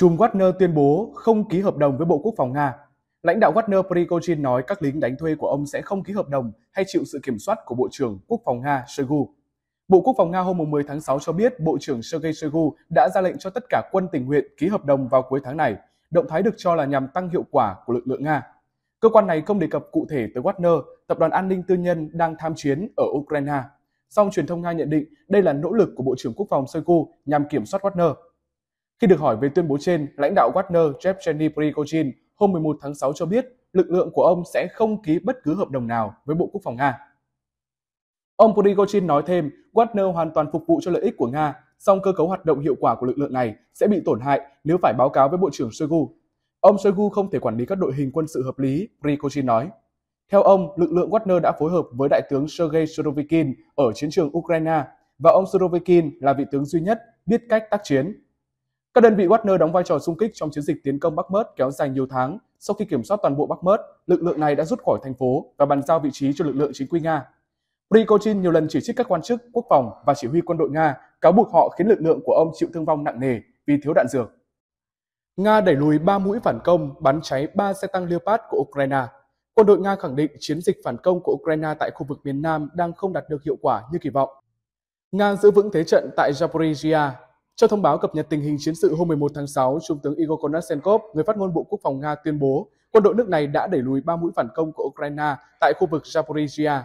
Chùm Wagner tuyên bố không ký hợp đồng với Bộ Quốc phòng Nga. Lãnh đạo Wagner Prigozhin nói các lính đánh thuê của ông sẽ không ký hợp đồng hay chịu sự kiểm soát của Bộ trưởng Quốc phòng Nga Shoigu. Bộ Quốc phòng Nga hôm 10 tháng 6 cho biết Bộ trưởng Sergei Shoigu đã ra lệnh cho tất cả quân tình nguyện ký hợp đồng vào cuối tháng này. Động thái được cho là nhằm tăng hiệu quả của lực lượng Nga. Cơ quan này không đề cập cụ thể tới Wagner, tập đoàn an ninh tư nhân đang tham chiến ở Ukraine. Song truyền thông Nga nhận định đây là nỗ lực của Bộ trưởng Quốc phòng Shoigu nhằm kiểm soát Wagner. Khi được hỏi về tuyên bố trên, lãnh đạo Wagner Yevgeny Prigozhin hôm 11 tháng 6 cho biết lực lượng của ông sẽ không ký bất cứ hợp đồng nào với Bộ Quốc phòng Nga. Ông Prigozhin nói thêm, Wagner hoàn toàn phục vụ cho lợi ích của Nga, song cơ cấu hoạt động hiệu quả của lực lượng này sẽ bị tổn hại nếu phải báo cáo với Bộ trưởng Shoigu. Ông Shoigu không thể quản lý các đội hình quân sự hợp lý, Prigozhin nói. Theo ông, lực lượng Wagner đã phối hợp với Đại tướng Sergei Surovikin ở chiến trường Ukraine và ông Surovikin là vị tướng duy nhất biết cách tác chiến các đơn vị Wagner đóng vai trò xung kích trong chiến dịch tiến công Bắc Mớt kéo dài nhiều tháng. Sau khi kiểm soát toàn bộ Bắc Mớt, lực lượng này đã rút khỏi thành phố và bàn giao vị trí cho lực lượng chính quy Nga. Prigozhin nhiều lần chỉ trích các quan chức quốc phòng và chỉ huy quân đội Nga, cáo buộc họ khiến lực lượng của ông chịu thương vong nặng nề vì thiếu đạn dược. Nga đẩy lùi 3 mũi phản công bắn cháy 3 xe tăng Leopard của Ukraine. Quân đội Nga khẳng định chiến dịch phản công của Ukraine tại khu vực miền Nam đang không đạt được hiệu quả như kỳ vọng. Nga giữ vững thế trận tại Zaporizhia trong thông báo cập nhật tình hình chiến sự hôm 11 tháng 6, Trung tướng Igor Konashenkov, người phát ngôn Bộ Quốc phòng Nga tuyên bố quân đội nước này đã đẩy lùi 3 mũi phản công của Ukraine tại khu vực Zaporizhia.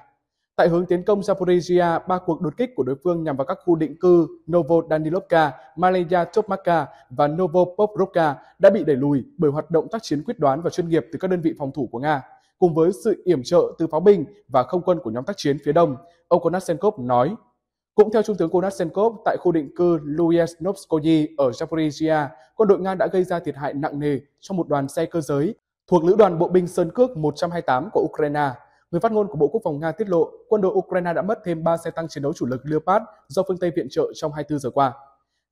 Tại hướng tiến công Zaporizhia, ba cuộc đột kích của đối phương nhằm vào các khu định cư Novodanilovka, malaya Topmaka và Novopokrovka đã bị đẩy lùi bởi hoạt động tác chiến quyết đoán và chuyên nghiệp từ các đơn vị phòng thủ của Nga, cùng với sự yểm trợ từ pháo binh và không quân của nhóm tác chiến phía đông, ông Konashenkov nói cũng theo Trung tướng Konashenkov, tại khu định cư Luyanovskoye ở Zaporizhia, quân đội Nga đã gây ra thiệt hại nặng nề cho một đoàn xe cơ giới thuộc Lữ đoàn Bộ binh Sơn Cước 128 của Ukraine. Người phát ngôn của Bộ Quốc phòng Nga tiết lộ quân đội Ukraine đã mất thêm 3 xe tăng chiến đấu chủ lực Leopard do phương Tây viện trợ trong 24 giờ qua.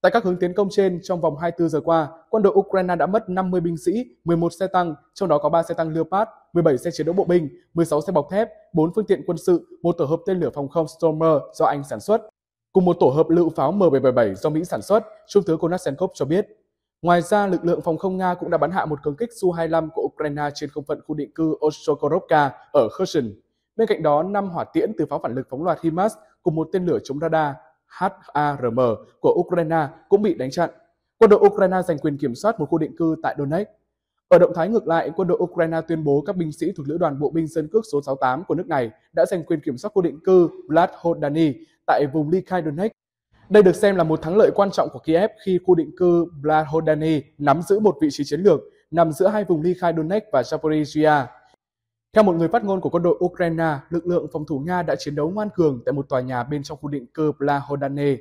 Tại các hướng tiến công trên, trong vòng 24 giờ qua, quân đội Ukraine đã mất 50 binh sĩ, 11 xe tăng, trong đó có 3 xe tăng Leopard, 17 xe chiến đấu bộ binh, 16 xe bọc thép, 4 phương tiện quân sự, một tổ hợp tên lửa phòng không Stormer do Anh sản xuất cùng một tổ hợp lựu pháo M777 do Mỹ sản xuất, Trung tướng Konashenkov cho biết. Ngoài ra, lực lượng phòng không Nga cũng đã bắn hạ một cường kích Su-25 của Ukraine trên không phận khu định cư Ostrokorovka ở Kherson. Bên cạnh đó, năm hỏa tiễn từ pháo phản lực phóng loạt HIMARS cùng một tên lửa chống radar HARM của Ukraine cũng bị đánh chặn. Quân đội Ukraine giành quyền kiểm soát một khu định cư tại Donetsk. Ở động thái ngược lại, quân đội Ukraine tuyên bố các binh sĩ thuộc lữ đoàn bộ binh dân cước số 68 của nước này đã giành quyền kiểm soát khu định cư Vladhodany tại vùng Lykhy Donetsk. Đây được xem là một thắng lợi quan trọng của Kiev khi khu định cư Blahodani nắm giữ một vị trí chiến lược nằm giữa hai vùng Lykhy Donetsk và Zaporizhia. Theo một người phát ngôn của quân đội Ukraine, lực lượng phòng thủ Nga đã chiến đấu ngoan cường tại một tòa nhà bên trong khu định cư Blahodane.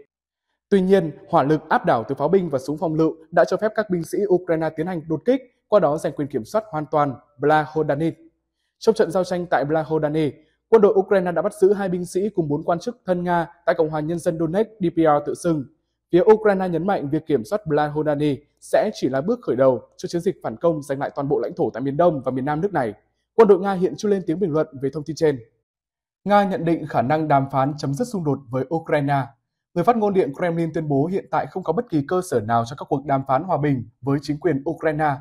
Tuy nhiên, hỏa lực áp đảo từ pháo binh và súng phòng lựu đã cho phép các binh sĩ Ukraine tiến hành đột kích, qua đó giành quyền kiểm soát hoàn toàn Blahodane. Trong trận giao tranh tại Blahodane, Quân đội Ukraine đã bắt giữ hai binh sĩ cùng bốn quan chức thân Nga tại Cộng hòa Nhân dân Donetsk DPR tự xưng. Phía Ukraine nhấn mạnh việc kiểm soát Blahonani sẽ chỉ là bước khởi đầu cho chiến dịch phản công giành lại toàn bộ lãnh thổ tại miền Đông và miền Nam nước này. Quân đội Nga hiện chưa lên tiếng bình luận về thông tin trên. Nga nhận định khả năng đàm phán chấm dứt xung đột với Ukraine. Người phát ngôn điện Kremlin tuyên bố hiện tại không có bất kỳ cơ sở nào cho các cuộc đàm phán hòa bình với chính quyền Ukraine.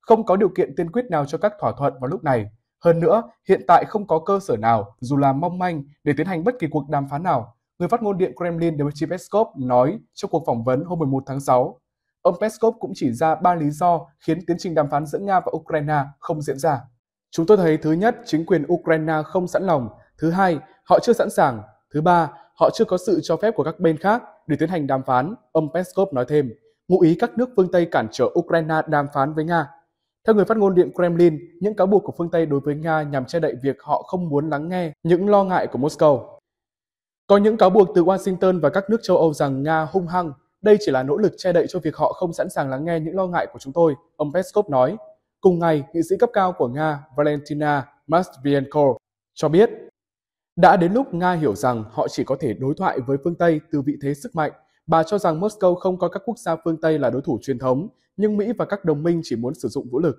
Không có điều kiện tiên quyết nào cho các thỏa thuận vào lúc này, hơn nữa, hiện tại không có cơ sở nào, dù là mong manh, để tiến hành bất kỳ cuộc đàm phán nào, người phát ngôn Điện Kremlin Dmitry Peskov nói trong cuộc phỏng vấn hôm 11 tháng 6. Ông Peskov cũng chỉ ra ba lý do khiến tiến trình đàm phán giữa Nga và Ukraine không diễn ra. Chúng tôi thấy thứ nhất, chính quyền Ukraine không sẵn lòng. Thứ hai, họ chưa sẵn sàng. Thứ ba, họ chưa có sự cho phép của các bên khác để tiến hành đàm phán, ông Peskov nói thêm. Ngụ ý các nước phương Tây cản trở Ukraine đàm phán với Nga theo người phát ngôn Điện Kremlin, những cáo buộc của phương Tây đối với Nga nhằm che đậy việc họ không muốn lắng nghe những lo ngại của Moscow. Có những cáo buộc từ Washington và các nước châu Âu rằng Nga hung hăng, đây chỉ là nỗ lực che đậy cho việc họ không sẵn sàng lắng nghe những lo ngại của chúng tôi, ông Peskov nói. Cùng ngày, nghị sĩ cấp cao của Nga Valentina Matvienko cho biết đã đến lúc Nga hiểu rằng họ chỉ có thể đối thoại với phương Tây từ vị thế sức mạnh Bà cho rằng Moscow không coi các quốc gia phương Tây là đối thủ truyền thống, nhưng Mỹ và các đồng minh chỉ muốn sử dụng vũ lực.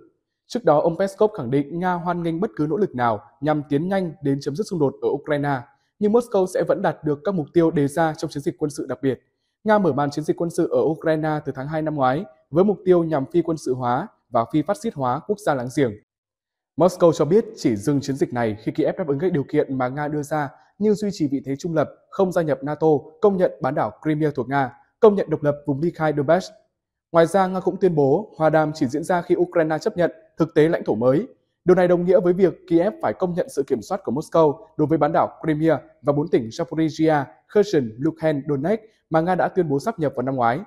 Trước đó, ông Peskov khẳng định Nga hoan nghênh bất cứ nỗ lực nào nhằm tiến nhanh đến chấm dứt xung đột ở Ukraine, nhưng Moscow sẽ vẫn đạt được các mục tiêu đề ra trong chiến dịch quân sự đặc biệt. Nga mở màn chiến dịch quân sự ở Ukraine từ tháng 2 năm ngoái với mục tiêu nhằm phi quân sự hóa và phi phát xít hóa quốc gia láng giềng. Moscow cho biết chỉ dừng chiến dịch này khi Kiev đáp ứng các điều kiện mà Nga đưa ra như duy trì vị thế trung lập, không gia nhập NATO, công nhận bán đảo Crimea thuộc Nga, công nhận độc lập vùng ly khai Donbass. Ngoài ra, Nga cũng tuyên bố hòa đàm chỉ diễn ra khi Ukraine chấp nhận thực tế lãnh thổ mới. Điều này đồng nghĩa với việc Kiev phải công nhận sự kiểm soát của Moscow đối với bán đảo Crimea và bốn tỉnh Zaporizhia, Kherson, Luhansk, Donetsk mà Nga đã tuyên bố sắp nhập vào năm ngoái.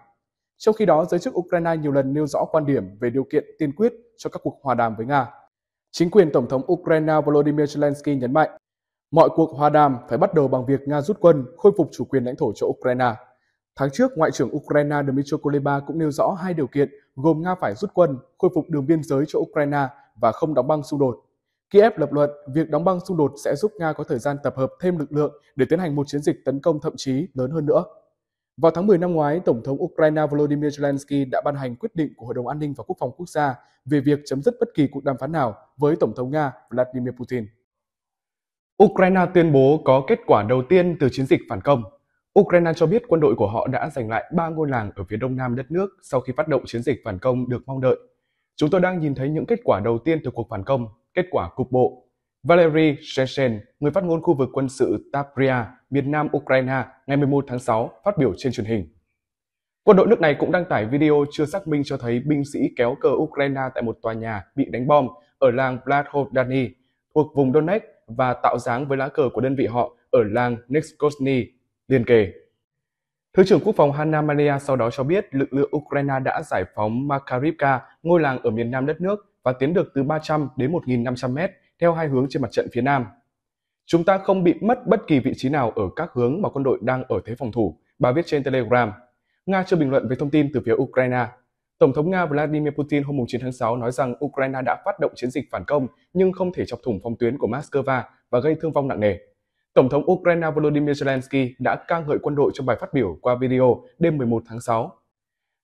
Trong khi đó, giới chức Ukraine nhiều lần nêu rõ quan điểm về điều kiện tiên quyết cho các cuộc hòa đàm với Nga. Chính quyền Tổng thống Ukraine Volodymyr Zelensky nhấn mạnh Mọi cuộc hòa đàm phải bắt đầu bằng việc Nga rút quân, khôi phục chủ quyền lãnh thổ cho Ukraine. Tháng trước, Ngoại trưởng Ukraine Dmytro Kuleba cũng nêu rõ hai điều kiện gồm Nga phải rút quân, khôi phục đường biên giới cho Ukraine và không đóng băng xung đột. Kiev lập luận việc đóng băng xung đột sẽ giúp Nga có thời gian tập hợp thêm lực lượng để tiến hành một chiến dịch tấn công thậm chí lớn hơn nữa. Vào tháng 10 năm ngoái, Tổng thống Ukraine Volodymyr Zelensky đã ban hành quyết định của Hội đồng An ninh và Quốc phòng Quốc gia về việc chấm dứt bất kỳ cuộc đàm phán nào với Tổng thống Nga Vladimir Putin. Ukraine tuyên bố có kết quả đầu tiên từ chiến dịch phản công. Ukraine cho biết quân đội của họ đã giành lại ba ngôi làng ở phía đông nam đất nước sau khi phát động chiến dịch phản công được mong đợi. Chúng tôi đang nhìn thấy những kết quả đầu tiên từ cuộc phản công, kết quả cục bộ. Valery Shenshen, người phát ngôn khu vực quân sự Tapria, miền nam Ukraine, ngày 11 tháng 6, phát biểu trên truyền hình. Quân đội nước này cũng đăng tải video chưa xác minh cho thấy binh sĩ kéo cờ Ukraine tại một tòa nhà bị đánh bom ở làng Vladhodany thuộc vùng Donetsk và tạo dáng với lá cờ của đơn vị họ ở làng Nexkosny liên kề. Thứ trưởng Quốc phòng Hanna Malia sau đó cho biết lực lượng Ukraine đã giải phóng Makarivka, ngôi làng ở miền nam đất nước, và tiến được từ 300 đến 1.500 mét theo hai hướng trên mặt trận phía nam. Chúng ta không bị mất bất kỳ vị trí nào ở các hướng mà quân đội đang ở thế phòng thủ, bà viết trên Telegram. Nga chưa bình luận về thông tin từ phía Ukraine Tổng thống Nga Vladimir Putin hôm 9 tháng 6 nói rằng Ukraine đã phát động chiến dịch phản công nhưng không thể chọc thủng phòng tuyến của Moscow và gây thương vong nặng nề. Tổng thống Ukraine Volodymyr Zelensky đã ca ngợi quân đội trong bài phát biểu qua video đêm 11 tháng 6.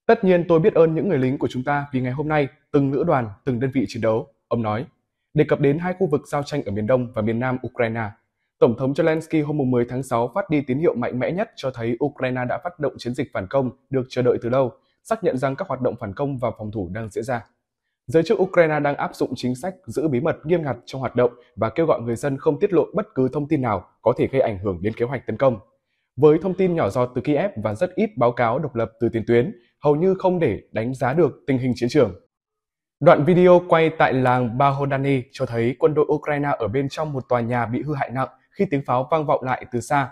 Tất nhiên tôi biết ơn những người lính của chúng ta vì ngày hôm nay, từng lữ đoàn, từng đơn vị chiến đấu, ông nói. Đề cập đến hai khu vực giao tranh ở miền Đông và miền Nam Ukraine, Tổng thống Zelensky hôm 10 tháng 6 phát đi tín hiệu mạnh mẽ nhất cho thấy Ukraine đã phát động chiến dịch phản công được chờ đợi từ lâu – xác nhận rằng các hoạt động phản công và phòng thủ đang diễn ra. Giới chức Ukraine đang áp dụng chính sách giữ bí mật nghiêm ngặt trong hoạt động và kêu gọi người dân không tiết lộ bất cứ thông tin nào có thể gây ảnh hưởng đến kế hoạch tấn công. Với thông tin nhỏ giọt từ Kiev và rất ít báo cáo độc lập từ tiền tuyến, hầu như không để đánh giá được tình hình chiến trường. Đoạn video quay tại làng Bahodani cho thấy quân đội Ukraine ở bên trong một tòa nhà bị hư hại nặng khi tiếng pháo vang vọng lại từ xa.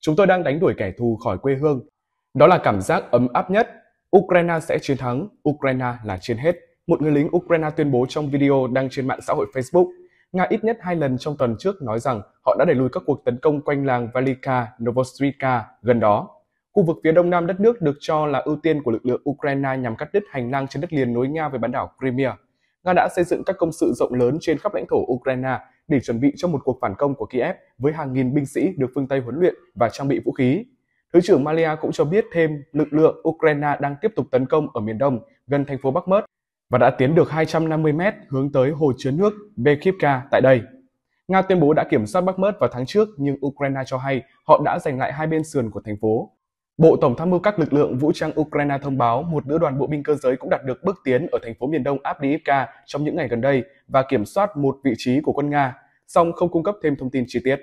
Chúng tôi đang đánh đuổi kẻ thù khỏi quê hương. Đó là cảm giác ấm áp nhất Ukraine sẽ chiến thắng, Ukraine là trên hết, một người lính Ukraine tuyên bố trong video đăng trên mạng xã hội Facebook. Nga ít nhất hai lần trong tuần trước nói rằng họ đã đẩy lùi các cuộc tấn công quanh làng Valika Novostrika gần đó. Khu vực phía đông nam đất nước được cho là ưu tiên của lực lượng Ukraine nhằm cắt đứt hành lang trên đất liền nối Nga với bán đảo Crimea. Nga đã xây dựng các công sự rộng lớn trên khắp lãnh thổ Ukraine để chuẩn bị cho một cuộc phản công của Kiev với hàng nghìn binh sĩ được phương Tây huấn luyện và trang bị vũ khí. Thứ trưởng Malia cũng cho biết thêm lực lượng Ukraine đang tiếp tục tấn công ở miền đông gần thành phố Bắc Mớt và đã tiến được 250 mét hướng tới hồ chứa nước Bekivka tại đây. Nga tuyên bố đã kiểm soát Bắc Mớt vào tháng trước nhưng Ukraine cho hay họ đã giành lại hai bên sườn của thành phố. Bộ Tổng tham mưu các lực lượng vũ trang Ukraine thông báo một nữ đoàn bộ binh cơ giới cũng đạt được bước tiến ở thành phố miền đông Avdiivka trong những ngày gần đây và kiểm soát một vị trí của quân Nga, song không cung cấp thêm thông tin chi tiết.